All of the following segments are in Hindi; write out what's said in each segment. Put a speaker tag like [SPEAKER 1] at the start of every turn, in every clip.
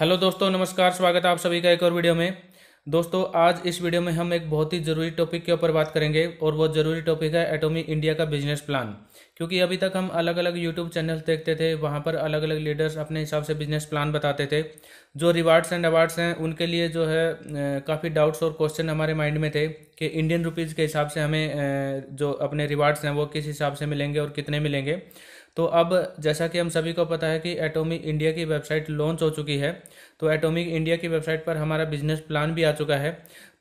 [SPEAKER 1] हेलो दोस्तों नमस्कार स्वागत है आप सभी का एक और वीडियो में दोस्तों आज इस वीडियो में हम एक बहुत ही ज़रूरी टॉपिक के ऊपर बात करेंगे और वो ज़रूरी टॉपिक है एटोमी इंडिया का बिजनेस प्लान क्योंकि अभी तक हम अलग अलग यूट्यूब चैनल देखते थे वहाँ पर अलग अलग लीडर्स अपने हिसाब से बिजनेस प्लान बताते थे जो रिवार्ड्स एंड अवार्ड्स हैं उनके लिए जो है काफ़ी डाउट्स और क्वेश्चन हमारे माइंड में थे कि इंडियन रुपीज़ के हिसाब से हमें जो अपने रिवार्ड्स हैं वो किस हिसाब से मिलेंगे और कितने मिलेंगे तो अब जैसा कि हम सभी को पता है कि एटोमिक इंडिया की वेबसाइट लॉन्च हो चुकी है तो एटोमिक इंडिया की वेबसाइट पर हमारा बिजनेस प्लान भी आ चुका है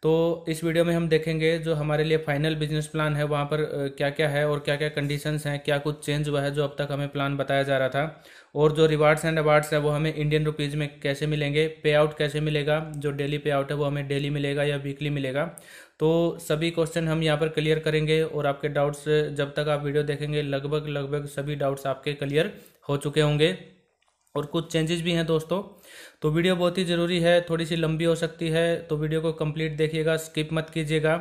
[SPEAKER 1] तो इस वीडियो में हम देखेंगे जो हमारे लिए फाइनल बिजनेस प्लान है वहाँ पर क्या क्या है और क्या क्या कंडीशंस हैं क्या कुछ चेंज हुआ है जो अब तक हमें प्लान बताया जा रहा था और जो रिवार्ड्स एंड अवार्ड्स हैं वो हमें इंडियन रुपीज़ में कैसे मिलेंगे पे आउट कैसे मिलेगा जो डेली पे आउट है वो हमें डेली मिलेगा या वीकली मिलेगा तो सभी क्वेश्चन हम यहाँ पर क्लियर करेंगे और आपके डाउट्स जब तक आप वीडियो देखेंगे लगभग लगभग सभी डाउट्स आपके क्लियर हो चुके होंगे और कुछ चेंजेस भी हैं दोस्तों तो वीडियो बहुत ही ज़रूरी है थोड़ी सी लंबी हो सकती है तो वीडियो को कंप्लीट देखिएगा स्किप मत कीजिएगा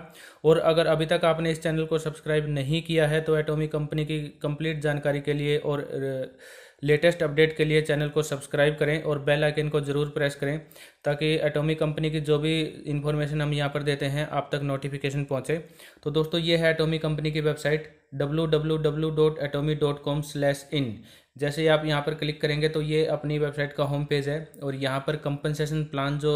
[SPEAKER 1] और अगर अभी तक आपने इस चैनल को सब्सक्राइब नहीं किया है तो एटोमी कंपनी की कंप्लीट जानकारी के लिए और लेटेस्ट अपडेट के लिए चैनल को सब्सक्राइब करें और बेल आइकन को ज़रूर प्रेस करें ताकि एटोमी कंपनी की जो भी इन्फॉर्मेशन हम यहाँ पर देते हैं आप तक नोटिफिकेशन पहुँचे तो दोस्तों ये है एटोमी कंपनी की वेबसाइट www.atomy.com/in जैसे ही आप यहाँ पर क्लिक करेंगे तो ये अपनी वेबसाइट का होम पेज है और यहाँ पर कंपनसेशन प्लान जो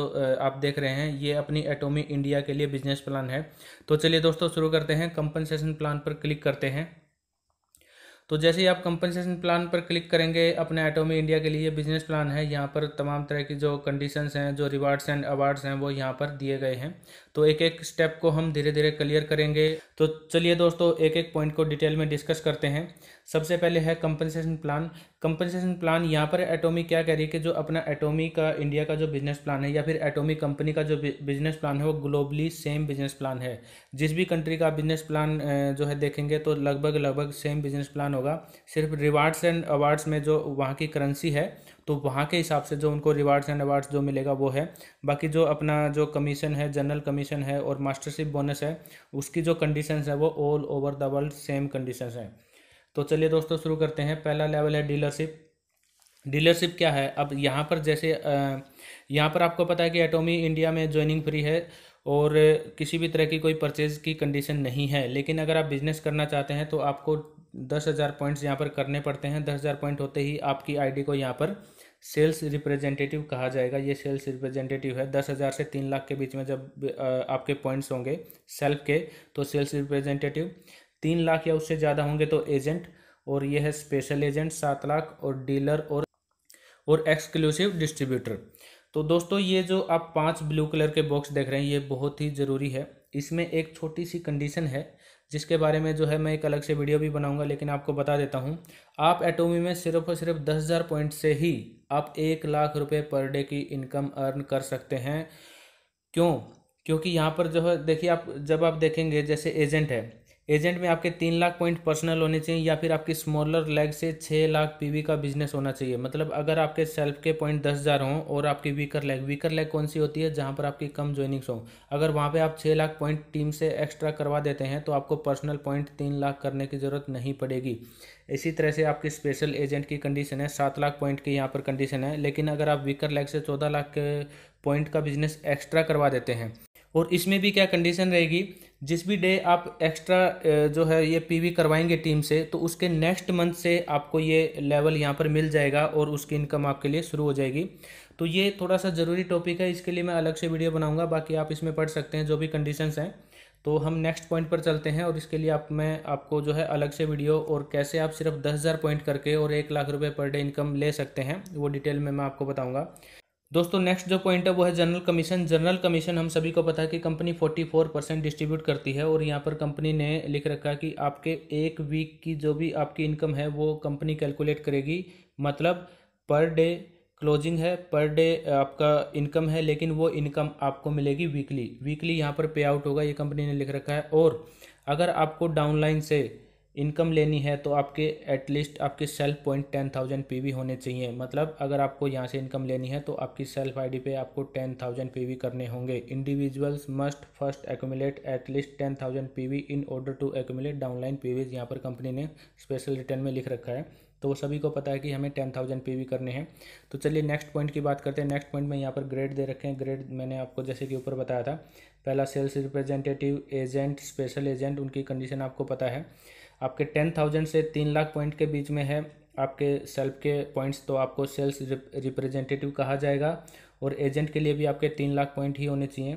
[SPEAKER 1] आप देख रहे हैं ये अपनी एटोमी इंडिया के लिए बिजनेस प्लान है तो चलिए दोस्तों शुरू करते हैं कंपनसेशन प्लान पर क्लिक करते हैं तो जैसे ही आप कंपनसेशन प्लान पर क्लिक करेंगे अपने एटोमी इंडिया के लिए बिजनेस प्लान है यहाँ पर तमाम तरह की जो कंडीशंस हैं जो रिवार्ड्स एंड अवार्ड्स हैं वो यहाँ पर दिए गए हैं तो एक एक स्टेप को हम धीरे धीरे क्लियर करेंगे तो चलिए दोस्तों एक एक पॉइंट को डिटेल में डिस्कस करते हैं सबसे पहले है कंपनसेशन प्लान कंपनसेशन प्लान यहाँ पर एटोमी क्या कह रही है कि जो अपना एटोमी का इंडिया का जो बिजनेस प्लान है या फिर एटोमी कंपनी का जो बिजनेस प्लान है वो ग्लोबली सेम बिजनेस प्लान है जिस भी कंट्री का बिजनेस प्लान जो है देखेंगे तो लगभग लगभग सेम बिजनेस प्लान होगा सिर्फ रिवार्ड्स एंड अवार्ड्स में जो वहाँ की करेंसी है तो वहाँ के हिसाब से जो उनको रिवार्ड्स एंड अवार्ड्स जो मिलेगा वो है बाकी जो अपना जो कमीशन है जनरल कमीशन है और मास्टरशिप बोनस है उसकी जो कंडीशंस है वो all over the world same conditions हैं तो चलिए दोस्तों शुरू करते हैं पहला लेवल है डीलरशिप डीलरशिप क्या है अब यहाँ पर जैसे यहाँ पर आपको पता है कि एटोमी इंडिया में ज्वाइनिंग फ्री है और किसी भी तरह की कोई परचेज़ की कंडीशन नहीं है लेकिन अगर आप बिज़नेस करना चाहते हैं तो आपको दस हज़ार पॉइंट्स यहाँ पर करने पड़ते हैं दस हज़ार पॉइंट होते ही आपकी आईडी को यहाँ पर सेल्स रिप्रेजेंटेटिव कहा जाएगा ये सेल्स रिप्रेजेंटेटिव है दस हज़ार से तीन लाख के बीच में जब आपके पॉइंट्स होंगे सेल्फ के तो सेल्स रिप्रेजेंटेटिव तीन लाख या उससे ज़्यादा होंगे तो एजेंट और यह है स्पेशल एजेंट सात लाख और डीलर और और एक्सक्लूसिव डिस्ट्रीब्यूटर तो दोस्तों ये जो आप पांच ब्लू कलर के बॉक्स देख रहे हैं ये बहुत ही ज़रूरी है इसमें एक छोटी सी कंडीशन है जिसके बारे में जो है मैं एक अलग से वीडियो भी बनाऊंगा लेकिन आपको बता देता हूँ आप एटोमी में सिर्फ और सिर्फ दस हज़ार पॉइंट से ही आप एक लाख रुपए पर डे की इनकम अर्न कर सकते हैं क्यों क्योंकि यहाँ पर जो है देखिए आप जब आप देखेंगे जैसे एजेंट है एजेंट में आपके तीन लाख पॉइंट पर्सनल होने चाहिए या फिर आपकी स्मॉलर लेग से छः लाख पीवी का बिजनेस होना चाहिए मतलब अगर आपके सेल्फ के पॉइंट दस हज़ार हों और आपकी वीकर लेग वीकर लेग कौन सी होती है जहाँ पर आपकी कम ज्वाइनिंग्स हों अगर वहाँ पे आप छः लाख पॉइंट टीम से एक्स्ट्रा करवा देते हैं तो आपको पर्सनल पॉइंट तीन लाख करने की ज़रूरत नहीं पड़ेगी इसी तरह से आपकी स्पेशल एजेंट की कंडीशन है सात लाख पॉइंट की यहाँ पर कंडीशन है लेकिन अगर आप वीकर लेग से चौदह लाख के पॉइंट का बिजनेस एक्स्ट्रा करवा देते हैं और इसमें भी क्या कंडीशन रहेगी जिस भी डे आप एक्स्ट्रा जो है ये पीवी करवाएंगे टीम से तो उसके नेक्स्ट मंथ से आपको ये लेवल यहाँ पर मिल जाएगा और उसकी इनकम आपके लिए शुरू हो जाएगी तो ये थोड़ा सा ज़रूरी टॉपिक है इसके लिए मैं अलग से वीडियो बनाऊँगा बाकी आप इसमें पढ़ सकते हैं जो भी कंडीशंस हैं तो हम नेक्स्ट पॉइंट पर चलते हैं और इसके लिए आप मैं आपको जो है अलग से वीडियो और कैसे आप सिर्फ दस हज़ार पॉइंट करके और एक लाख रुपये पर डे इनकम ले सकते हैं वो डिटेल में मैं आपको बताऊँगा दोस्तों नेक्स्ट जो पॉइंट है वो है जनरल कमीशन जनरल कमीशन हम सभी को पता है कि company forty four percent distribute करती है और यहाँ पर कंपनी ने लिख रखा है कि आपके एक वीक की जो भी आपकी इनकम है वो कंपनी कैलकुलेट करेगी मतलब पर डे क्लोजिंग है पर डे आपका इनकम है लेकिन वो इनकम आपको मिलेगी वीकली वीकली यहाँ पर पे आउट होगा ये कंपनी ने लिख रखा है और अगर आपको डाउनलाइन से इनकम लेनी है तो आपके एटलीस्ट आपके self point ten thousand P होने चाहिए मतलब अगर आपको यहाँ से इनकम लेनी है तो आपकी सेल्फ आईडी पे आपको टेन थाउजेंड पी करने होंगे individuals must first accumulate at least ten thousand P in order to accumulate downline P Vs यहाँ पर कंपनी ने स्पेशल रिटर्न में लिख रखा है तो वो सभी को पता है कि हमें टेन थाउजेंड पे वी करने हैं तो चलिए नेक्स्ट पॉइंट की बात करते हैं नेक्स्ट पॉइंट में यहाँ पर ग्रेड दे रखे हैं ग्रेड मैंने आपको जैसे कि ऊपर बताया था पहला sales representative agent special agent उनकी कंडीशन आपको पता है आपके टेन थाउजेंड से तीन लाख पॉइंट के बीच में है आपके सेल्फ के पॉइंट्स तो आपको सेल्स रिप्रेजेंटेटिव कहा जाएगा और एजेंट के लिए भी आपके तीन लाख पॉइंट ही होने चाहिए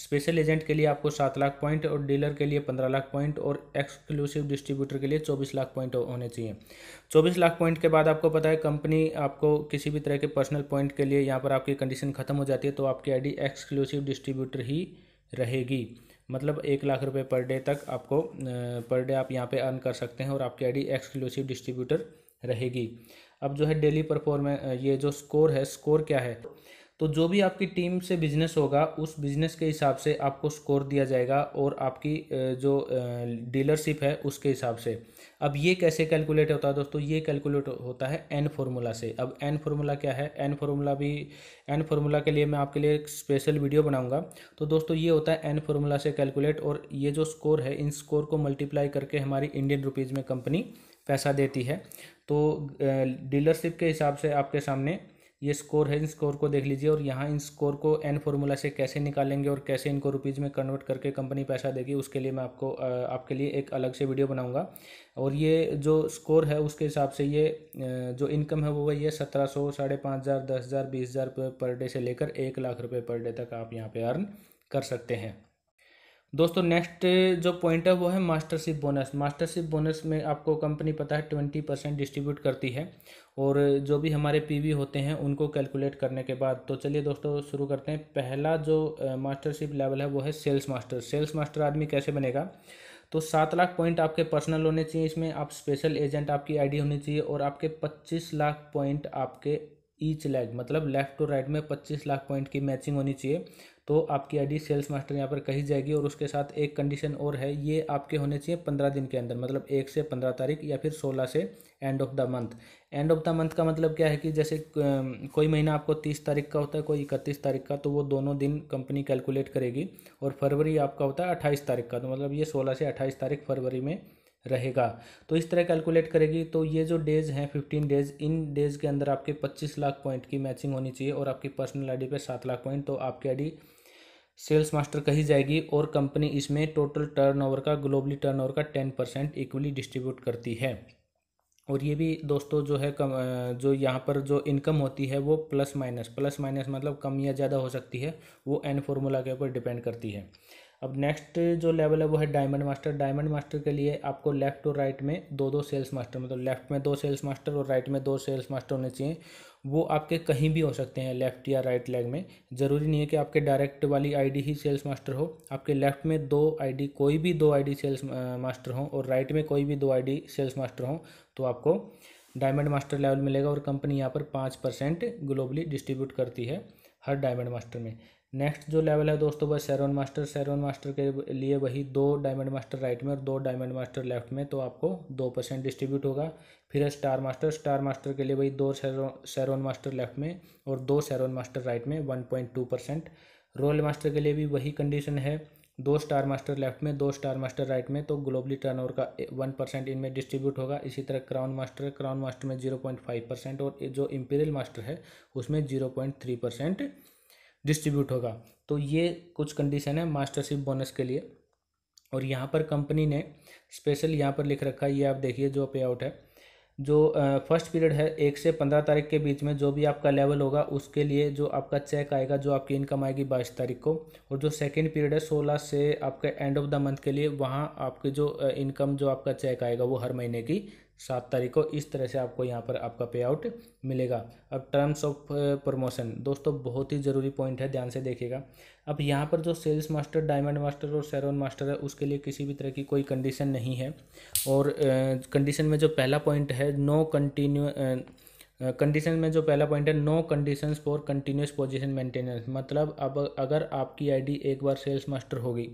[SPEAKER 1] स्पेशल एजेंट के लिए आपको सात लाख पॉइंट और डीलर के लिए पंद्रह लाख पॉइंट और एक्सक्लूसिव डिस्ट्रीब्यूटर के लिए चौबीस लाख पॉइंट होने चाहिए चौबीस लाख पॉइंट के बाद आपको पता है कंपनी आपको किसी भी तरह के पर्सनल पॉइंट के लिए यहाँ पर आपकी कंडीशन खत्म हो जाती है तो आपकी आईडी एक्सक्लूसिव डिस्ट्रीब्यूटर ही रहेगी मतलब एक लाख रुपए पर डे तक आपको पर डे आप यहाँ पे अर्न कर सकते हैं और आपकी आईडी एक्सक्लूसिव डिस्ट्रीब्यूटर रहेगी अब जो है डेली परफॉर्मेंस ये जो स्कोर है स्कोर क्या है तो जो भी आपकी टीम से बिजनेस होगा उस बिजनेस के हिसाब से आपको स्कोर दिया जाएगा और आपकी जो डीलरशिप है उसके हिसाब से अब ये कैसे कैलकुलेट होता है दोस्तों ये कैलकुलेट होता है एन फार्मूला से अब एन फार्मूला क्या है एन फार्मूला भी एन फार्मूला के लिए मैं आपके लिए एक स्पेशल वीडियो बनाऊंगा तो दोस्तों ये होता है एन फार्मूला से कैलकुलेट और ये जो स्कोर है इन स्कोर को मल्टीप्लाई करके हमारी इंडियन रुपीज़ में कंपनी पैसा देती है तो डीलरशिप के हिसाब से आपके सामने ये स्कोर है इन स्कोर को देख लीजिए और यहाँ इन स्कोर को एन फॉर्मूला से कैसे निकालेंगे और कैसे इनको रुपीज़ में कन्वर्ट करके कंपनी पैसा देगी उसके लिए मैं आपको आपके लिए एक अलग से वीडियो बनाऊँगा और ये जो स्कोर है उसके हिसाब से ये जो इनकम है वो वही है सत्रह सौ साढ़े पाँच हज़ार दस हज़ार बीस हज़ार पर डे से लेकर एक लाख रुपये पर डे तक आप यहाँ पर अर्न कर सकते हैं दोस्तों नेक्स्ट जो पॉइंट है वो है मास्टरशिप बोनस मास्टरशिप बोनस में आपको कंपनी पता है ट्वेंटी परसेंट डिस्ट्रीब्यूट करती है और जो भी हमारे पीवी होते हैं उनको कैलकुलेट करने के बाद तो चलिए दोस्तों शुरू करते हैं पहला जो मास्टरशिप लेवल है वो है सेल्स मास्टर सेल्स मास्टर आदमी कैसे बनेगा तो सात लाख पॉइंट आपके पर्सनल होने चाहिए इसमें आप स्पेशल एजेंट आपकी आई होनी चाहिए और आपके पच्चीस लाख पॉइंट आपके ईच लेग मतलब लेफ्ट टू राइट में पच्चीस लाख पॉइंट की मैचिंग होनी चाहिए तो आपकी आईडी सेल्स मास्टर यहाँ पर कही जाएगी और उसके साथ एक कंडीशन और है ये आपके होने चाहिए पंद्रह दिन के अंदर मतलब एक से पंद्रह तारीख या फिर सोलह से end of the month end of the month का मतलब क्या है कि जैसे कोई महीना आपको तीस तारीख का होता है कोई इकतीस तारीख का तो वो दोनों दिन कंपनी कैलकुलेट करेगी और फरवरी आपका होता है अट्ठाईस तारीख का तो मतलब ये सोलह से अट्ठाईस तारीख फरवरी में रहेगा तो इस तरह कैलकुलेट करेगी तो ये जो डेज़ हैं फिफ्टीन डेज़ इन डेज़ के अंदर आपके पच्चीस लाख पॉइंट की मैचिंग होनी चाहिए और आपकी पर्सनल आईडी पे सात लाख पॉइंट तो आपकी आईडी सेल्स मास्टर कही जाएगी और कंपनी इसमें टोटल टर्नओवर का ग्लोबली टर्नओवर का टेन परसेंट इक्वली डिस्ट्रीब्यूट करती है और ये भी दोस्तों जो है कम जो यहाँ पर जो इनकम होती है वो प्लस माइनस प्लस माइनस मतलब कम या ज़्यादा हो सकती है वो एन फॉर्मूला के ऊपर डिपेंड करती है अब नेक्स्ट जो लेवल है वो है डायमंड मास्टर डायमंड मास्टर के लिए आपको लेफ्ट और राइट मतलब में दो दो सेल्स मास्टर मतलब लेफ्ट में दो सेल्स मास्टर और राइट में दो सेल्स मास्टर होने चाहिए वो आपके कहीं भी हो सकते हैं लेफ़्ट या राइट लेग में ज़रूरी नहीं है कि आपके डायरेक्ट वाली आईडी ही सेल्स मास्टर हो आपके लेफ़्ट में दो आईडी कोई भी दो आईडी सेल्स मास्टर हों और राइट में कोई भी दो आईडी सेल्स मास्टर हों तो आपको डायमंड मास्टर लेवल मिलेगा और कंपनी यहाँ पर पाँच परसेंट ग्लोबली डिस्ट्रीब्यूट करती है हर डायमंड मास्टर में नेक्स्ट जो लेवल है दोस्तों वह सेरोन मास्टर सेरोन मास्टर के लिए वही दो डायमंड मास्टर राइट में और दो डायमंड मास्टर लेफ्ट में तो आपको दो परसेंट डिस्ट्रीब्यूट होगा फिर है स्टार मास्टर स्टार मास्टर के लिए वही दो सेरोन मास्टर लेफ्ट में और दो सेरोन मास्टर राइट में one point two percent royal master के लिए भी वही कंडीशन है दो स्टार मास्टर लेफ्ट में दो स्टार मास्टर राइट में तो ग्लोबली ओवर का वन परसेंट इनमें डिस्ट्रीब्यूट होगा इसी तरह क्राउन मास्टर क्राउन मास्टर में जीरो पॉइंट फाइव परसेंट और जो इम्पीरियल मास्टर है उसमें zero point three percent distribute होगा तो ये कुछ कंडीशन है मास्टरशिप बोनस के लिए और यहाँ पर कंपनी ने स्पेशल यहाँ पर लिख रखा है ये आप देखिए जो पे आउट है जो फर्स्ट पीरियड है एक से पंद्रह तारीख के बीच में जो भी आपका लेवल होगा उसके लिए जो आपका चेक आएगा जो आपकी इनकम आएगी बाईस तारीख को और जो सेकेंड पीरियड है सोलह से आपके एंड ऑफ द मंथ के लिए वहाँ आपके जो इनकम जो आपका चेक आएगा वो हर महीने की सात तारीख को इस तरह से आपको यहाँ पर आपका पे आउट मिलेगा अब टर्म्स ऑफ प्रमोशन दोस्तों बहुत ही ज़रूरी पॉइंट है ध्यान से देखिएगा अब यहाँ पर जो सेल्स मास्टर डायमंड मास्टर और सैरोन मास्टर है उसके लिए किसी भी तरह की कोई कंडीशन नहीं है और कंडीशन uh, में जो पहला पॉइंट है नो कंटिन्यू कंडीशन में जो पहला पॉइंट है no conditions for continuous position maintenance मतलब अब अगर आपकी आईडी एक बार सेल्स मास्टर होगी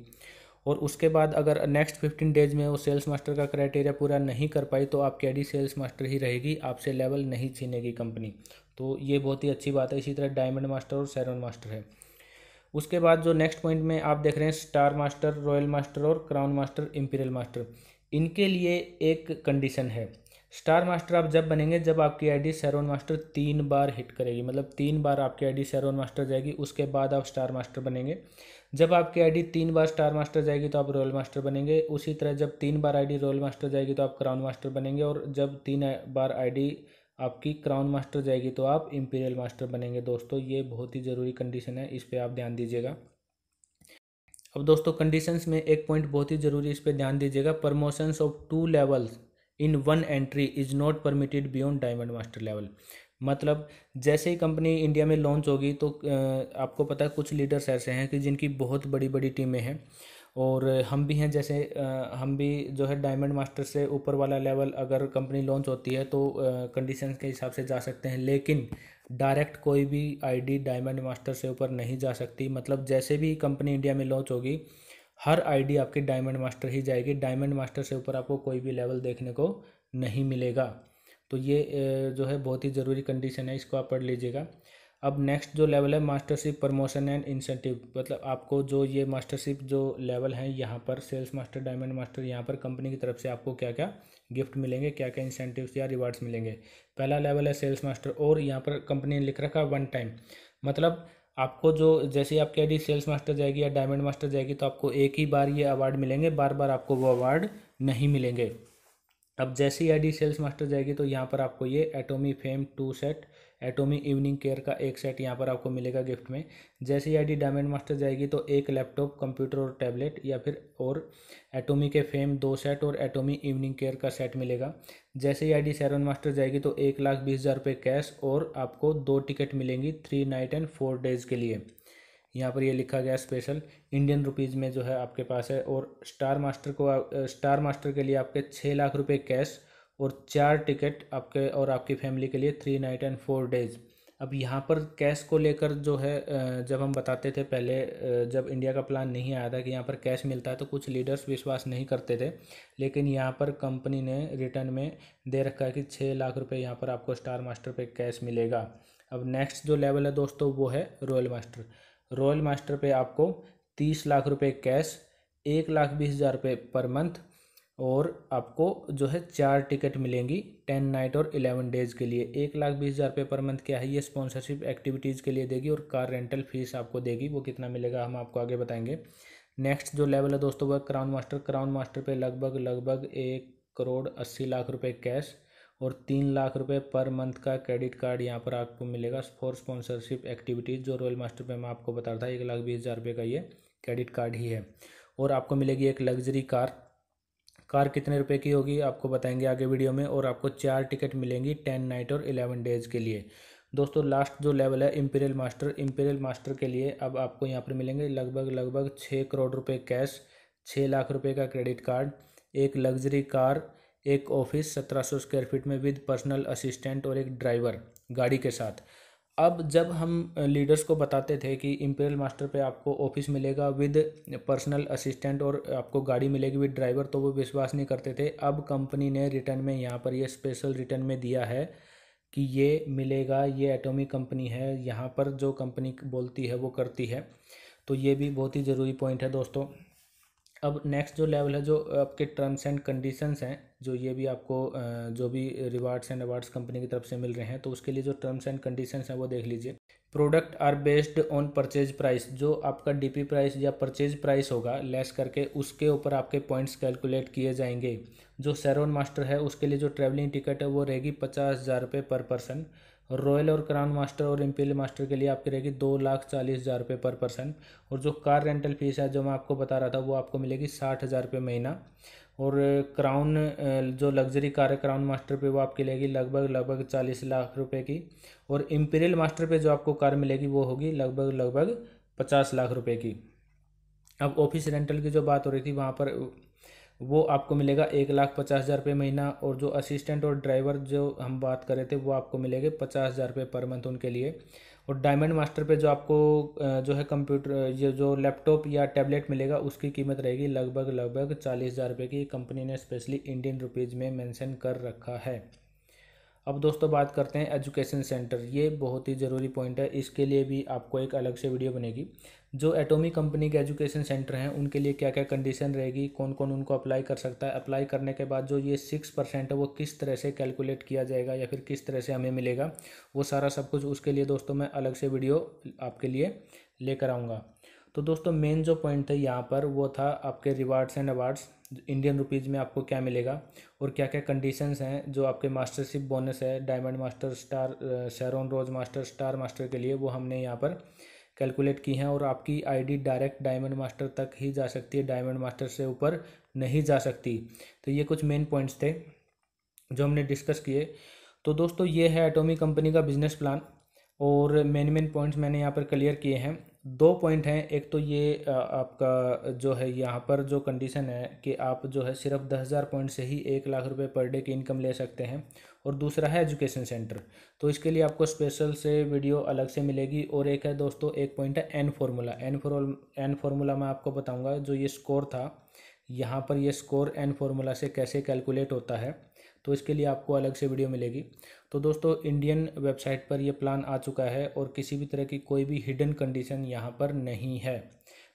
[SPEAKER 1] और उसके बाद अगर नेक्स्ट फिफ्टीन डेज में वो सेल्स मास्टर का क्राइटेरिया पूरा नहीं कर पाई तो आप कैडी सेल्स मास्टर ही रहेगी आपसे लेवल नहीं छीनेगी कंपनी तो ये बहुत ही अच्छी बात है इसी तरह डायमंड मास्टर और सैरन मास्टर है उसके बाद जो नेक्स्ट पॉइंट में आप देख रहे हैं स्टार मास्टर रॉयल मास्टर और क्राउन मास्टर इम्पीरियल मास्टर इनके लिए एक कंडीशन है स्टार मास्टर आप जब बनेंगे जब आपकी आईडी सैरोन मास्टर तीन बार हिट करेगी मतलब तीन बार आपकी आईडी सैरोन मास्टर जाएगी उसके बाद आप स्टार मास्टर बनेंगे जब आपकी आईडी तीन बार स्टार मास्टर जाएगी तो आप रॉयल मास्टर बनेंगे उसी तरह जब तीन बार आईडी रॉयल मास्टर जाएगी तो आप क्राउन मास्टर बनेंगे और जब तीन बार आईडी आपकी क्राउन मास्टर जाएगी तो आप इम्पीरियल मास्टर बनेंगे दोस्तों ये बहुत ही ज़रूरी कंडीशन है इस पर आप ध्यान दीजिएगा अब दोस्तों कंडीशंस में एक पॉइंट बहुत ही ज़रूरी इस पर ध्यान दीजिएगा promotions of two levels in one entry is not permitted beyond diamond master level मतलब जैसे ही कंपनी इंडिया में लॉन्च होगी तो आपको पता है कुछ लीडर्स ऐसे हैं कि जिनकी बहुत बड़ी बड़ी टीमें हैं और हम भी हैं जैसे हम भी जो है डायमंड मास्टर से ऊपर वाला लेवल अगर कंपनी लॉन्च होती है तो कंडीशन के हिसाब से जा सकते हैं लेकिन डायरेक्ट कोई भी आईडी डायमंड मास्टर से ऊपर नहीं जा सकती मतलब जैसे भी कंपनी इंडिया में लॉन्च होगी हर आईडी आपकी डायमंड मास्टर ही जाएगी डायमंड मास्टर से ऊपर आपको कोई भी लेवल देखने को नहीं मिलेगा तो ये जो है बहुत ही ज़रूरी कंडीशन है इसको आप पढ़ लीजिएगा अब नेक्स्ट जो लेवल है मास्टरशिप प्रमोशन एंड इंसेंटिव मतलब आपको जो ये मास्टरशिप जो लेवल है यहाँ पर सेल्स मास्टर डायमंड मास्टर यहाँ पर कंपनी की तरफ से आपको क्या क्या गिफ्ट मिलेंगे क्या क्या इंसेंटिव्स या रिवार्ड्स मिलेंगे पहला लेवल है सेल्स मास्टर और यहाँ पर कंपनी ने लिख रखा वन टाइम मतलब आपको जो जैसे ही आपके यदि सेल्स मास्टर जाएगी या डायमंड मास्टर जाएगी तो आपको एक ही बार ये अवार्ड मिलेंगे बार बार आपको वो अवार्ड नहीं मिलेंगे अब जैसे ही आईडी सेल्स मास्टर जाएगी तो यहाँ पर आपको ये Atomy fame two set Atomy evening care का एक सेट यहाँ पर आपको मिलेगा गिफ्ट में जैसे ही आईडी डायमंड मास्टर जाएगी तो एक लैपटॉप कंप्यूटर और टैबलेट या फिर और एटोमी के फेम दो सेट और एटोमी इवनिंग केयर का सेट मिलेगा जैसे ही आईडी सेवन मास्टर जाएगी तो एक लाख बीस हज़ार रुपये कैश और आपको दो टिकट मिलेंगी three night and four days के लिए यहाँ पर ये लिखा गया स्पेशल इंडियन रुपीज़ में जो है आपके पास है और स्टार मास्टर को स्टार मास्टर के लिए आपके छः लाख रुपए कैश और चार टिकट आपके और आपकी फैमिली के लिए three night and four days अब यहाँ पर कैश को लेकर जो है जब हम बताते थे पहले जब इंडिया का प्लान नहीं आया था कि यहाँ पर कैश मिलता है तो कुछ लीडर्स विश्वास नहीं करते थे लेकिन यहाँ पर कंपनी ने रिटर्न में दे रखा है कि छः लाख रुपए यहाँ पर आपको स्टार मास्टर पे कैश मिलेगा अब नेक्स्ट जो लेवल है दोस्तों वो है रॉयल मास्टर रॉयल मास्टर पे आपको तीस लाख रुपए कैश एक लाख बीस हज़ार रुपये पर मंथ और आपको जो है चार टिकट मिलेंगी टेन नाइट और इलेवन डेज के लिए एक लाख बीस हज़ार रुपये पर मंथ क्या है ये स्पॉन्सरशिप एक्टिविटीज़ के लिए देगी और कार रेंटल फीस आपको देगी वो कितना मिलेगा हम आपको आगे बताएंगे नेक्स्ट जो लेवल है दोस्तों वह क्राउन मास्टर क्राउन मास्टर पर लगभग लगभग एक करोड़ अस्सी लाख रुपये कैश और तीन लाख रुपए पर मंथ का क्रेडिट कार्ड यहाँ पर आपको मिलेगा फॉर स्पॉन्सरशिप एक्टिविटीज़ जो रॉयल मास्टर पे मैं आपको बता रहा था एक लाख बीस हज़ार रुपये का ये क्रेडिट कार्ड ही है और आपको मिलेगी एक लग्जरी कार कार कितने रुपए की होगी आपको बताएंगे आगे वीडियो में और आपको चार टिकट मिलेंगी टेन नाइट और इलेवन डेज के लिए दोस्तों लास्ट जो लेवल है इम्पीरियल मास्टर इम्पीरियल मास्टर के लिए अब आपको यहाँ पर मिलेंगे लगभग लगभग छः करोड़ रुपये कैश छः लाख रुपये का क्रेडिट कार्ड एक लग्जरी कार एक ऑफिस 1700 स्क्वायर फीट में विद पर्सनल असिस्टेंट और एक ड्राइवर गाड़ी के साथ अब जब हम लीडर्स को बताते थे कि इम्पेरियल मास्टर पे आपको ऑफिस मिलेगा विद पर्सनल असिस्टेंट और आपको गाड़ी मिलेगी विद ड्राइवर तो वो विश्वास नहीं करते थे अब कंपनी ने रिटर्न में यहाँ पर ये स्पेशल रिटर्न में दिया है कि ये मिलेगा ये एटोमी कंपनी है यहाँ पर जो कंपनी बोलती है वो करती है तो ये भी बहुत ही ज़रूरी पॉइंट है दोस्तों अब नेक्स्ट जो लेवल है जो आपके टर्म्स एंड कंडीशंस हैं जो ये भी आपको जो भी रिवार्ड्स एंड अवार्ड्स कंपनी की तरफ से मिल रहे हैं तो उसके लिए जो टर्म्स एंड कंडीशंस हैं वो देख लीजिए product are based on purchase price जो आपका डीपी प्राइस या परचेज प्राइस होगा लेस करके उसके ऊपर आपके पॉइंट्स कैलकुलेट किए जाएंगे जो सैरोन मास्टर है उसके लिए जो ट्रैवलिंग टिकट है वो रहेगी पचास हज़ार रुपये पर पर्सन पर रॉयल और क्राउन मास्टर और इम्पीरियल मास्टर के लिए आपकी रहेगी दो लाख चालीस हज़ार रुपये पर पर्सन और जो कार रेंटल फीस है जो मैं आपको बता रहा था वो आपको मिलेगी साठ हज़ार रुपये महीना और क्राउन जो लग्जरी कार है क्राउन मास्टर पे वो आपकी लगेगी लगभग लगभग चालीस लाख रुपये की और इम्पीरियल मास्टर पर जो आपको कार मिलेगी वो होगी लगभग लगभग पचास लाख रुपये की अब ऑफिस रेंटल की जो बात हो रही थी वहाँ पर वो आपको मिलेगा एक लाख पचास हज़ार रुपये महीना और जो असिस्टेंट और ड्राइवर जो हम बात कर रहे थे वो आपको मिलेंगे पचास हज़ार रुपये पर मंथ उनके लिए और डायमंड मास्टर पे जो आपको जो है कंप्यूटर ये जो लैपटॉप या टैबलेट मिलेगा उसकी कीमत रहेगी लगभग लगभग चालीस हज़ार रुपये की कंपनी ने स्पेशली इंडियन रुपीज़ में मैंशन कर रखा है अब दोस्तों बात करते हैं एजुकेशन सेंटर ये बहुत ही ज़रूरी पॉइंट है इसके लिए भी आपको एक अलग से वीडियो बनेगी जो एटोमी कंपनी के एजुकेशन सेंटर हैं उनके लिए क्या क्या कंडीशन रहेगी कौन कौन उनको अप्लाई कर सकता है अप्लाई करने के बाद जो ये सिक्स परसेंट है वो किस तरह से कैलकुलेट किया जाएगा या फिर किस तरह से हमें मिलेगा वो सारा सब कुछ उसके लिए दोस्तों मैं अलग से वीडियो आपके लिए लेकर आऊँगा तो दोस्तों मेन जो पॉइंट थे यहाँ पर वो था आपके rewards and awards Indian rupees में आपको क्या मिलेगा और क्या क्या कंडीशंस हैं जो आपके मास्टरशिप बोनस है diamond master star Sharon Rose master star master के लिए वो हमने यहाँ पर कैलकुलेट की हैं और आपकी आईडी डायरेक्ट डायमंड मास्टर तक ही जा सकती है डायमंड मास्टर से ऊपर नहीं जा सकती तो ये कुछ मेन पॉइंट्स थे जो हमने डिस्कस किए तो दोस्तों ये है एटोमी कंपनी का बिजनेस प्लान और मेन मेन पॉइंट्स मैंने यहाँ पर क्लियर किए हैं दो पॉइंट हैं एक तो ये आपका जो है यहाँ पर जो कंडीशन है कि आप जो है सिर्फ दस हज़ार पॉइंट से ही एक लाख रुपए पर डे की इनकम ले सकते हैं और दूसरा है एजुकेशन सेंटर तो इसके लिए आपको स्पेशल से वीडियो अलग से मिलेगी और एक है दोस्तों एक पॉइंट है N formula N for N formula मैं आपको बताऊँगा जो ये स्कोर था यहाँ पर यह स्कोर एन फार्मूला से कैसे कैलकुलेट होता है तो इसके लिए आपको अलग से वीडियो मिलेगी तो दोस्तों इंडियन वेबसाइट पर यह प्लान आ चुका है और किसी भी तरह की कोई भी हिडन कंडीशन यहाँ पर नहीं है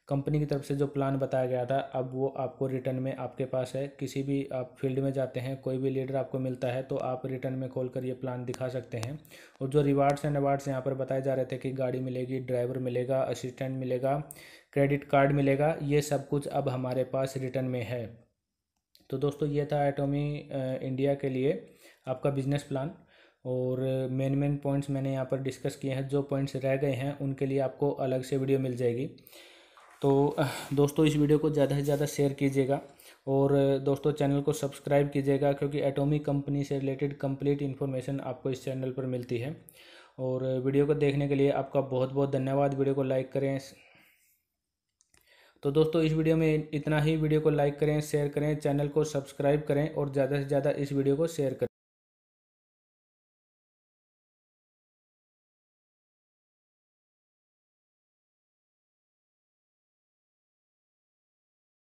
[SPEAKER 1] कंपनी की तरफ से जो प्लान बताया गया था अब वो आपको रिटर्न में आपके पास है किसी भी आप फील्ड में जाते हैं कोई भी लीडर आपको मिलता है तो आप रिटर्न में खोल कर ये प्लान दिखा सकते हैं और जो रिवार्ड्स एंड अवार्ड्स यहाँ पर बताए जा रहे थे कि गाड़ी मिलेगी ड्राइवर मिलेगा असिस्टेंट मिलेगा क्रेडिट कार्ड मिलेगा ये सब कुछ अब हमारे पास रिटर्न में है तो दोस्तों ये था एटोमी इंडिया के लिए आपका बिजनेस प्लान और मेन मेन पॉइंट्स मैंने यहाँ पर डिस्कस किए हैं जो पॉइंट्स रह गए हैं उनके लिए आपको अलग से वीडियो मिल जाएगी तो दोस्तों इस वीडियो को ज़्यादा से ज़्यादा शेयर कीजिएगा और दोस्तों चैनल को सब्सक्राइब कीजिएगा क्योंकि एटोमी कंपनी से रिलेटेड कंप्लीट इन्फॉर्मेशन आपको इस चैनल पर मिलती है और वीडियो को देखने के लिए आपका बहुत बहुत धन्यवाद वीडियो को लाइक करें तो दोस्तों इस वीडियो में इतना ही वीडियो को लाइक करें शेयर करें चैनल को सब्सक्राइब करें और ज़्यादा से ज़्यादा इस वीडियो को शेयर करें